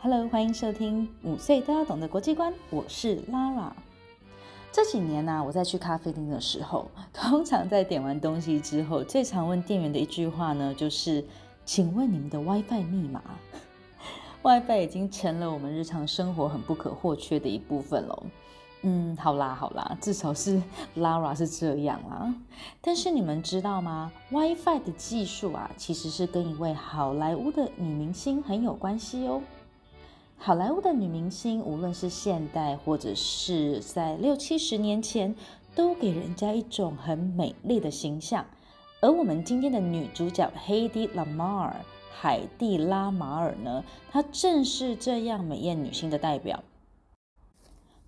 Hello，欢迎收听五岁都要懂的国际观，我是 Lara。这几年呢，我在去咖啡店的时候，通常在点完东西之后，最常问店员的一句话呢，就是“请问你们的 WiFi 密码？”WiFi 已经成了我们日常生活很不可或缺的一部分了。嗯，好啦好啦，至少是 Lara 是这样啦。但是你们知道吗？WiFi 的技术啊，其实是跟一位好莱坞的女明星很有关系哦。好莱坞的女明星，无论是现代或者是在六七十年前，都给人家一种很美丽的形象。而我们今天的女主角 Heidi l a m a r 海蒂拉马尔呢，她正是这样美艳女星的代表。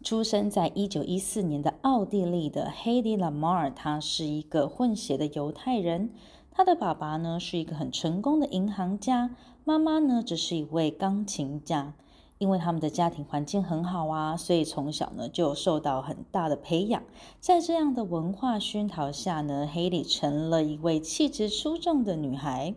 出生在一九一四年的奥地利的 h e 拉 d 尔，Lamar，他是一个混血的犹太人。他的爸爸呢是一个很成功的银行家，妈妈呢只是一位钢琴家。因为他们的家庭环境很好啊，所以从小呢就受到很大的培养。在这样的文化熏陶下呢 h e d 成了一位气质出众的女孩。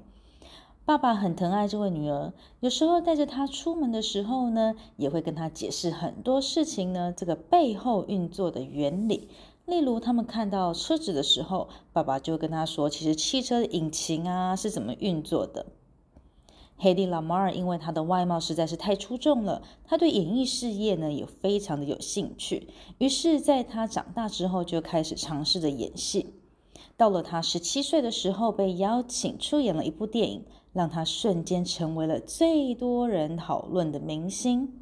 爸爸很疼爱这位女儿，有时候带着她出门的时候呢，也会跟她解释很多事情呢，这个背后运作的原理。例如，他们看到车子的时候，爸爸就跟他说：“其实汽车引擎啊是怎么运作的。”黑蒂·拉马尔因为他的外貌实在是太出众了，他对演艺事业呢也非常的有兴趣，于是，在他长大之后就开始尝试着演戏。到了他十七岁的时候，被邀请出演了一部电影。让他瞬间成为了最多人讨论的明星。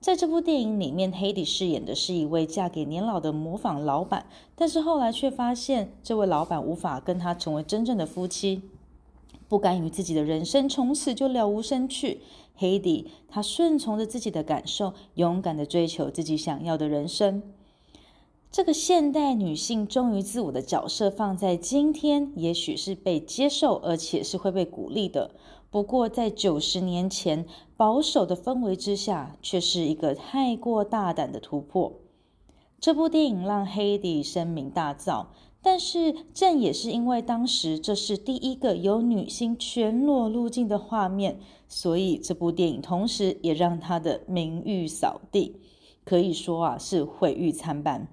在这部电影里面黑迪饰演的是一位嫁给年老的模仿老板，但是后来却发现这位老板无法跟他成为真正的夫妻，不甘于自己的人生，从此就了无生趣。黑迪他顺从着自己的感受，勇敢的追求自己想要的人生。这个现代女性忠于自我的角色放在今天，也许是被接受，而且是会被鼓励的。不过，在九十年前保守的氛围之下，却是一个太过大胆的突破。这部电影让黑底声名大噪，但是正也是因为当时这是第一个有女星全裸入镜的画面，所以这部电影同时也让她的名誉扫地，可以说啊是毁誉参半。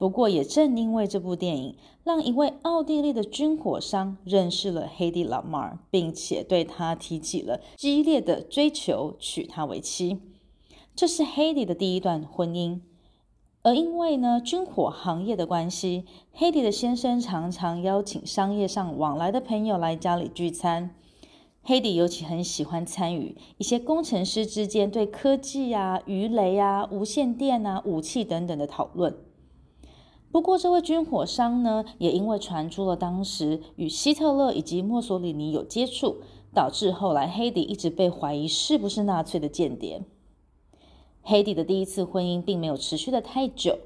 不过，也正因为这部电影，让一位奥地利的军火商认识了黑迪老玛，并且对他提起了激烈的追求，娶她为妻。这是黑迪的第一段婚姻。而因为呢，军火行业的关系，黑迪的先生常常邀请商业上往来的朋友来家里聚餐。黑迪尤其很喜欢参与一些工程师之间对科技啊、鱼雷啊、无线电啊、武器等等的讨论。不过，这位军火商呢，也因为传出了当时与希特勒以及墨索里尼有接触，导致后来黑迪一直被怀疑是不是纳粹的间谍。黑迪的第一次婚姻并没有持续的太久。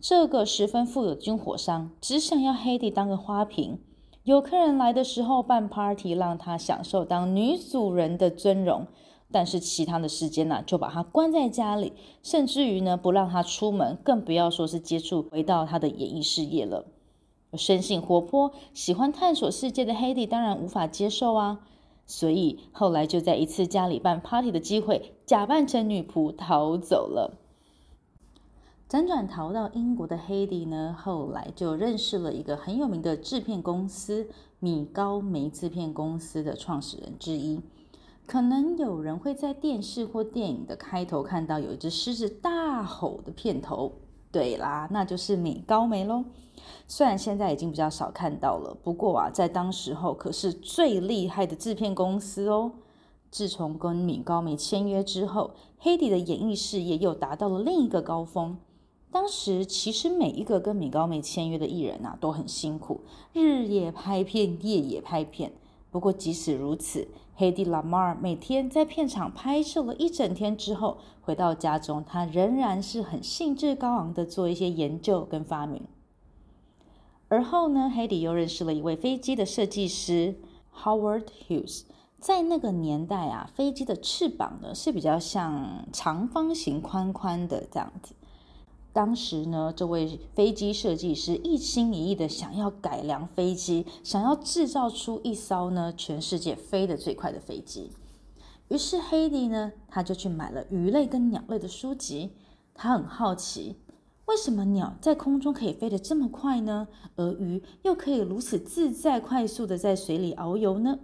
这个十分富有军火商只想要黑迪当个花瓶，有客人来的时候办 party，让他享受当女主人的尊荣。但是其他的时间呢，就把他关在家里，甚至于呢不让他出门，更不要说是接触回到他的演艺事业了。生性活泼、喜欢探索世界的黑迪当然无法接受啊，所以后来就在一次家里办 party 的机会，假扮成女仆逃走了。辗转逃到英国的黑迪呢，后来就认识了一个很有名的制片公司米高梅制片公司的创始人之一。可能有人会在电视或电影的开头看到有一只狮子大吼的片头，对啦，那就是米高梅喽。虽然现在已经比较少看到了，不过啊，在当时候可是最厉害的制片公司哦。自从跟米高梅签约之后，黑弟的演艺事业又达到了另一个高峰。当时其实每一个跟米高梅签约的艺人啊，都很辛苦，日也拍片，夜也拍片。不过即使如此，Hedy l a m a r 每天在片场拍摄了一整天之后，回到家中，他仍然是很兴致高昂的做一些研究跟发明。而后呢，Hedy 又认识了一位飞机的设计师 Howard Hughes。在那个年代啊，飞机的翅膀呢是比较像长方形、宽宽的这样子。当时呢，这位飞机设计师一心一意的想要改良飞机，想要制造出一艘呢全世界飞得最快的飞机。于是黑迪呢，他就去买了鱼类跟鸟类的书籍，他很好奇，为什么鸟在空中可以飞得这么快呢？而鱼又可以如此自在、快速的在水里遨游呢？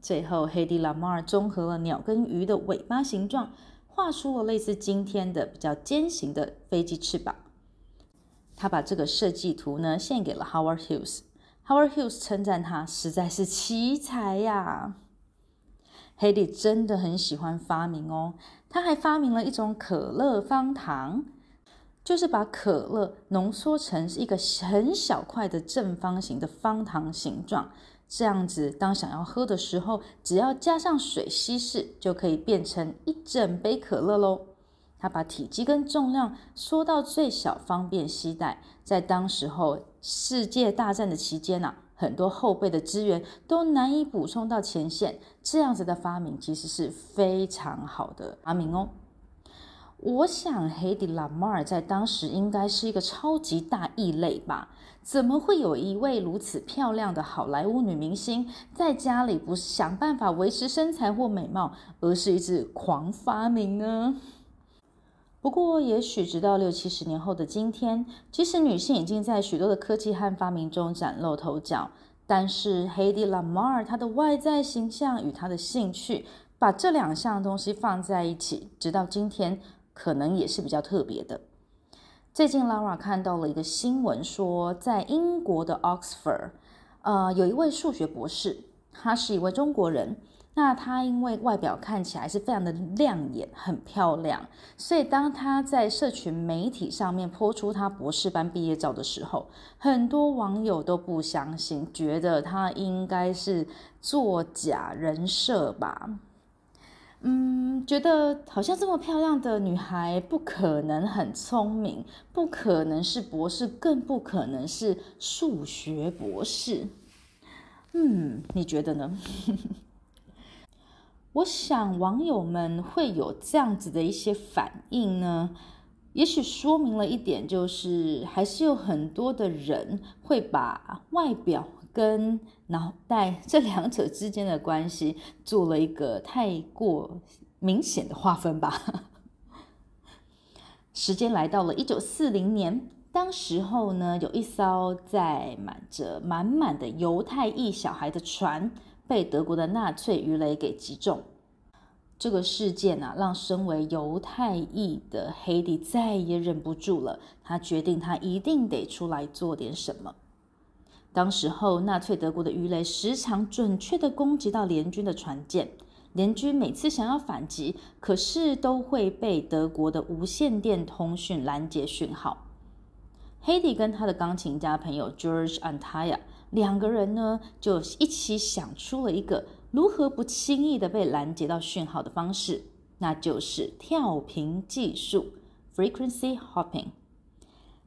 最后，黑迪拉马尔综合了鸟跟鱼的尾巴形状。画出了类似今天的比较尖型的飞机翅膀。他把这个设计图呢献给了 Howard Hughes。Howard Hughes 称赞他实在是奇才呀。Hedy 真的很喜欢发明哦，他还发明了一种可乐方糖，就是把可乐浓缩成是一个很小块的正方形的方糖形状。这样子，当想要喝的时候，只要加上水稀释，就可以变成一整杯可乐喽。他把体积跟重量缩到最小，方便携带。在当时候世界大战的期间呐，很多后备的资源都难以补充到前线，这样子的发明其实是非常好的发明哦。我想黑底拉马尔在当时应该是一个超级大异类吧。怎么会有一位如此漂亮的好莱坞女明星，在家里不是想办法维持身材或美貌，而是一直狂发明呢？不过，也许直到六七十年后的今天，即使女性已经在许多的科技和发明中崭露头角，但是 h e 拉 d i l a m a r 她的外在形象与她的兴趣，把这两项东西放在一起，直到今天，可能也是比较特别的。最近 Lara 看到了一个新闻，说在英国的 Oxford，呃，有一位数学博士，他是一位中国人。那他因为外表看起来是非常的亮眼，很漂亮，所以当他在社群媒体上面泼出他博士班毕业照的时候，很多网友都不相信，觉得他应该是作假人设吧。嗯，觉得好像这么漂亮的女孩不可能很聪明，不可能是博士，更不可能是数学博士。嗯，你觉得呢？我想网友们会有这样子的一些反应呢，也许说明了一点，就是还是有很多的人会把外表跟。脑袋这两者之间的关系做了一个太过明显的划分吧。时间来到了一九四零年，当时候呢，有一艘载满着满满的犹太裔小孩的船被德国的纳粹鱼雷给击中。这个事件啊，让身为犹太裔的黑迪再也忍不住了，他决定他一定得出来做点什么。当时候，纳粹德国的鱼雷时常准确的攻击到联军的船舰，联军每次想要反击，可是都会被德国的无线电通讯拦截讯号。h e d 跟他的钢琴家朋友 George a n t a y a 两个人呢，就一起想出了一个如何不轻易的被拦截到讯号的方式，那就是跳频技术 （Frequency Hopping）。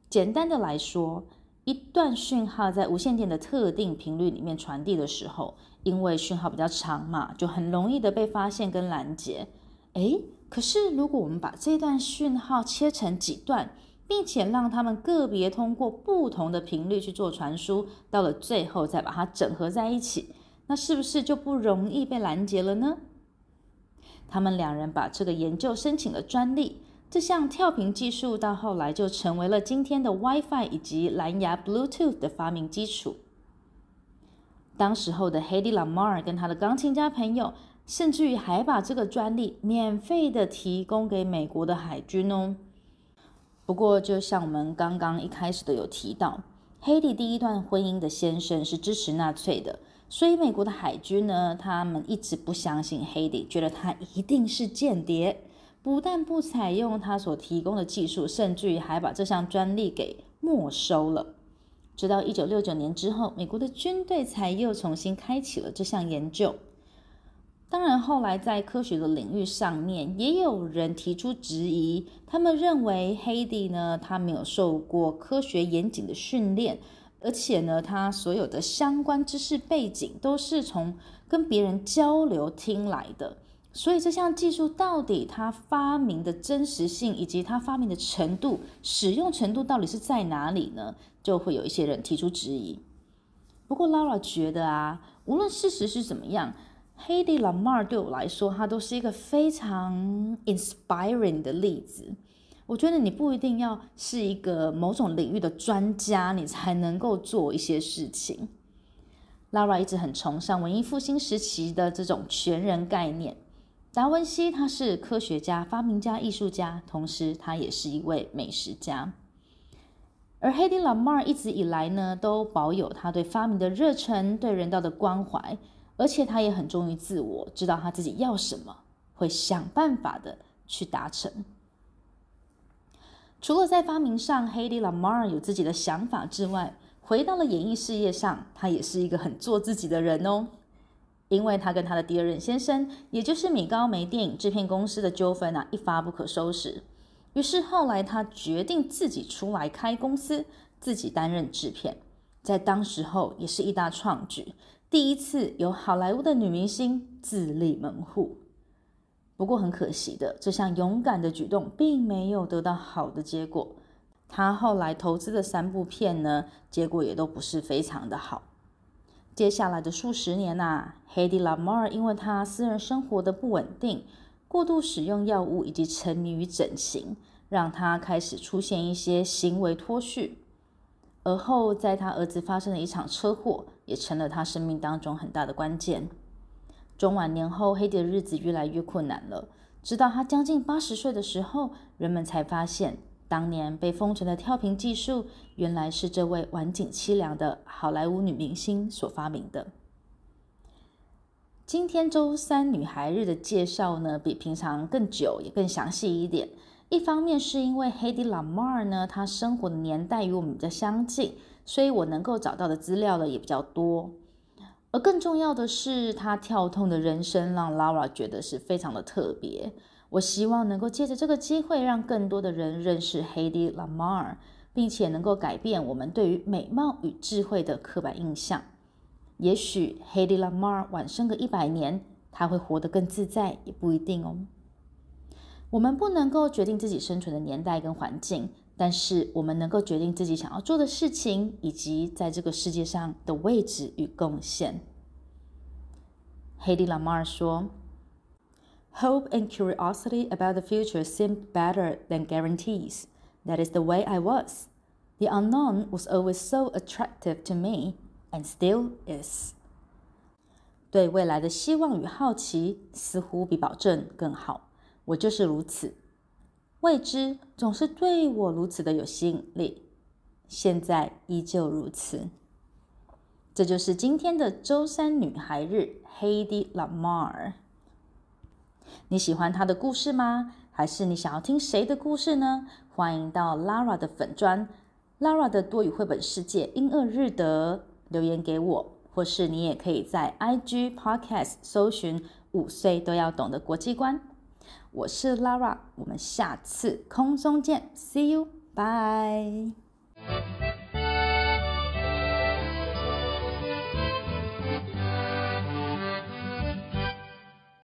简单的来说，一段讯号在无线电的特定频率里面传递的时候，因为讯号比较长嘛，就很容易的被发现跟拦截。诶，可是如果我们把这段讯号切成几段，并且让他们个别通过不同的频率去做传输，到了最后再把它整合在一起，那是不是就不容易被拦截了呢？他们两人把这个研究申请了专利。这项跳频技术到后来就成为了今天的 WiFi 以及蓝牙 （Bluetooth） 的发明基础。当时候的 h e d y Lamarr 跟他的钢琴家朋友，甚至于还把这个专利免费的提供给美国的海军哦。不过，就像我们刚刚一开始都有提到 h e d y 第一段婚姻的先生是支持纳粹的，所以美国的海军呢，他们一直不相信 h e d y 觉得他一定是间谍。不但不采用他所提供的技术，甚至于还把这项专利给没收了。直到一九六九年之后，美国的军队才又重新开启了这项研究。当然，后来在科学的领域上面，也有人提出质疑，他们认为黑迪呢，他没有受过科学严谨的训练，而且呢，他所有的相关知识背景都是从跟别人交流听来的。所以这项技术到底它发明的真实性，以及它发明的程度、使用程度到底是在哪里呢？就会有一些人提出质疑。不过，Laura 觉得啊，无论事实是怎么样 h e i d Lamar 对我来说，它都是一个非常 inspiring 的例子。我觉得你不一定要是一个某种领域的专家，你才能够做一些事情。Laura 一直很崇尚文艺复兴时期的这种全人概念。达文西，他是科学家、发明家、艺术家，同时他也是一位美食家。而黑迪·拉马尔一直以来呢，都保有他对发明的热忱、对人道的关怀，而且他也很忠于自我，知道他自己要什么，会想办法的去达成。除了在发明上，黑迪·拉马尔有自己的想法之外，回到了演艺事业上，他也是一个很做自己的人哦。因为他跟他的第二任先生，也就是米高梅电影制片公司的纠纷啊，一发不可收拾。于是后来他决定自己出来开公司，自己担任制片，在当时候也是一大创举，第一次有好莱坞的女明星自立门户。不过很可惜的，这项勇敢的举动并没有得到好的结果。他后来投资的三部片呢，结果也都不是非常的好。接下来的数十年呐，黑迪拉莫尔因为他私人生活的不稳定、过度使用药物以及沉迷于整形，让他开始出现一些行为脱序。而后，在他儿子发生的一场车祸，也成了他生命当中很大的关键。中晚年后，黑迪的日子越来越困难了。直到他将近八十岁的时候，人们才发现。当年被封存的跳屏技术，原来是这位晚景凄凉的好莱坞女明星所发明的。今天周三女孩日的介绍呢，比平常更久也更详细一点。一方面是因为 h e d y Lamar 呢，她生活的年代与我们比较相近，所以我能够找到的资料呢也比较多。而更重要的是，她跳痛的人生让 Laura 觉得是非常的特别。我希望能够借着这个机会，让更多的人认识 Heidi Lamar，并且能够改变我们对于美貌与智慧的刻板印象。也许 h e i d Lamar 晚生个一百年，他会活得更自在，也不一定哦。我们不能够决定自己生存的年代跟环境，但是我们能够决定自己想要做的事情，以及在这个世界上的位置与贡献。Heidi Lamar 说。Hope and curiosity about the future seem better than guarantees. That is the way I was. The unknown was always so attractive to me, and still is. 对未来的希望与好奇似乎比保证更好。我就是如此。未知总是对我如此的有吸引力，现在依旧如此。这就是今天的周三女孩日，Hadi Lamar。你喜欢他的故事吗？还是你想要听谁的故事呢？欢迎到 Lara 的粉专 Lara 的多语绘本世界英二日德留言给我，或是你也可以在 IG podcast 搜寻《五岁都要懂的国际观》。我是 Lara，我们下次空中见，See you，bye。